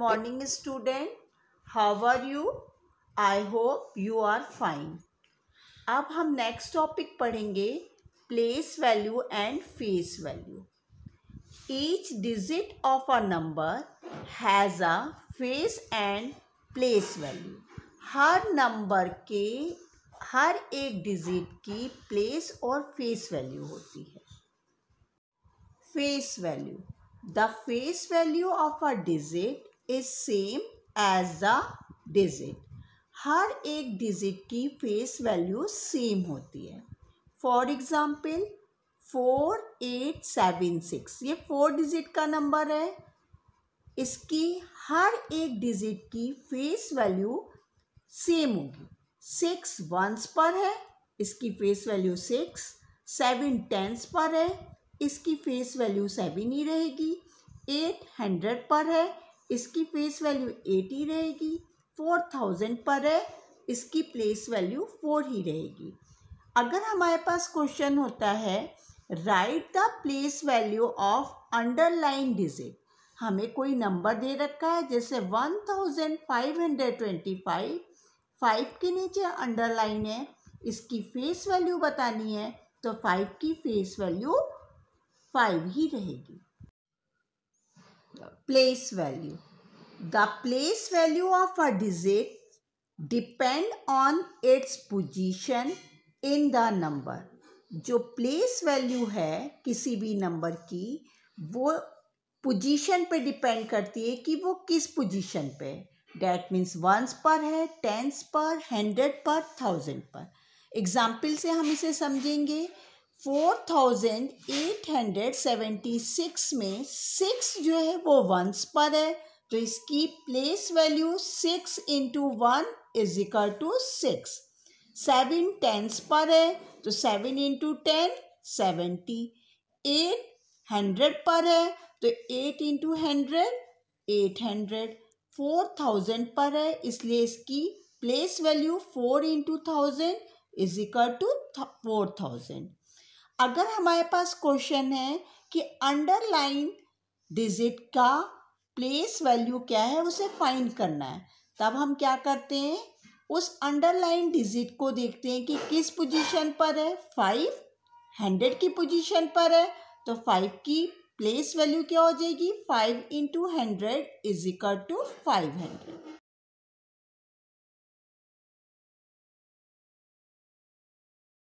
morning student how are you i hope you are fine अब हम next topic पढ़ेंगे place value and face value each digit of a number has a face and place value हर नंबर के हर एक डिजिट की प्लेस और फेस वैल्यू होती है face value the face value of a digit is same as the digit हर एक डिजिट की फेस वैल्यू सेम होती है for example four eight seven six ये फोर डिजिट का नंबर है इसकी हर एक डिजिट की फेस वैल्यू सेम होगी सिक्स वंस पर है इसकी face value six seven tens पर है इसकी फेस वैल्यू सेवन ही रहेगी एट हंड्रेड पर है इसकी फेस वैल्यू एटी रहेगी फोर थाउजेंड पर है इसकी प्लेस वैल्यू फोर ही रहेगी अगर हमारे पास क्वेश्चन होता है write the place value of underline digit हमें कोई नंबर दे रखा है जैसे one thousand five hundred twenty five five के नीचे अंडरलाइन है इसकी फेस वैल्यू बतानी है तो फाइव की फेस वैल्यू फाइव ही रहेगी place value. The place value of a digit depend on its position in the number. जो प्लेस वैल्यू है किसी भी नंबर की वो पोजीशन पे डिपेंड करती है कि वो किस पोजीशन पे डैट मीन्स वंस पर है टेंस पर हंड्रेड पर थाउजेंड पर एग्जाम्पल से हम इसे समझेंगे four thousand eight hundred seventy six में सिक्स जो है वो वंस पर है तो इसकी place value six into one is equal to six seven tens पर है तो seven into ten seventy eight hundred पर है तो eight into hundred eight hundred four thousand पर है इसलिए इसकी place value four into thousand is equal to four thousand अगर हमारे पास क्वेश्चन है कि अंडरलाइन डिजिट का प्लेस वैल्यू क्या है उसे फाइंड करना है तब हम क्या करते हैं उस अंडरलाइन डिजिट को देखते हैं कि किस पोजीशन पर है फाइव हंड्रेड की पोजीशन पर है तो फाइव की प्लेस वैल्यू क्या हो जाएगी five into hundred is equal to five hundred